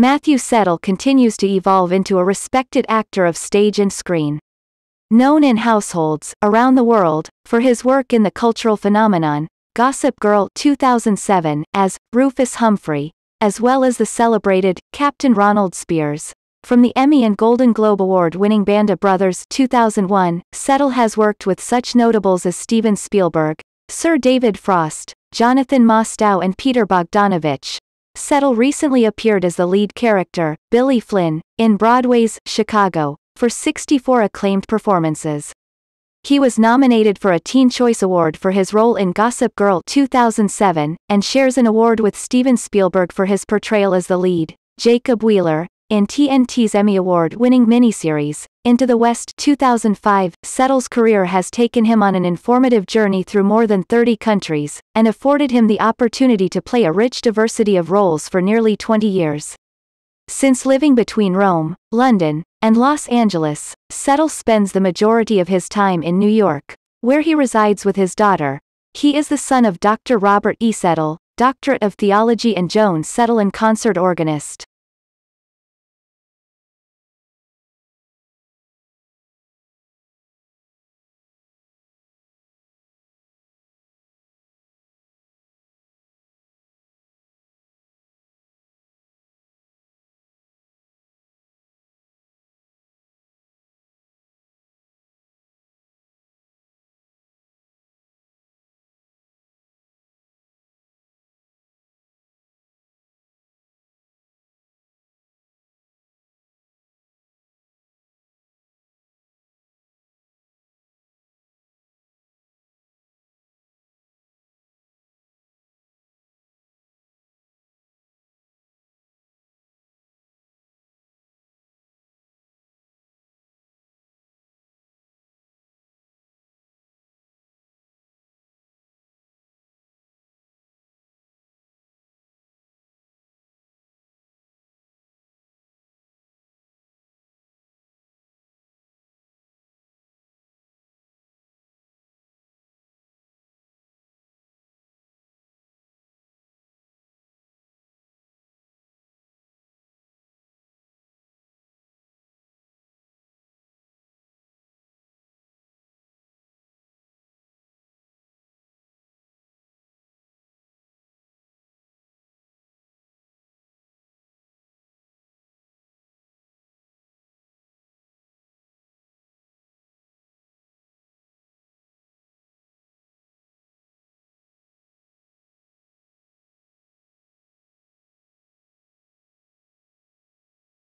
Matthew Settle continues to evolve into a respected actor of stage and screen. Known in households around the world for his work in the cultural phenomenon Gossip Girl 2007 as Rufus Humphrey, as well as the celebrated Captain Ronald Spears. From the Emmy and Golden Globe Award winning Band of Brothers 2001, Settle has worked with such notables as Steven Spielberg, Sir David Frost, Jonathan Mostow, and Peter Bogdanovich, Settle recently appeared as the lead character, Billy Flynn, in Broadway's Chicago, for 64 acclaimed performances. He was nominated for a Teen Choice Award for his role in Gossip Girl 2007, and shares an award with Steven Spielberg for his portrayal as the lead, Jacob Wheeler, in TNT's Emmy Award winning miniseries, Into the West 2005, Settle's career has taken him on an informative journey through more than 30 countries, and afforded him the opportunity to play a rich diversity of roles for nearly 20 years. Since living between Rome, London, and Los Angeles, Settle spends the majority of his time in New York, where he resides with his daughter. He is the son of Dr. Robert E. Settle, Doctorate of Theology and Joan Settle and concert organist.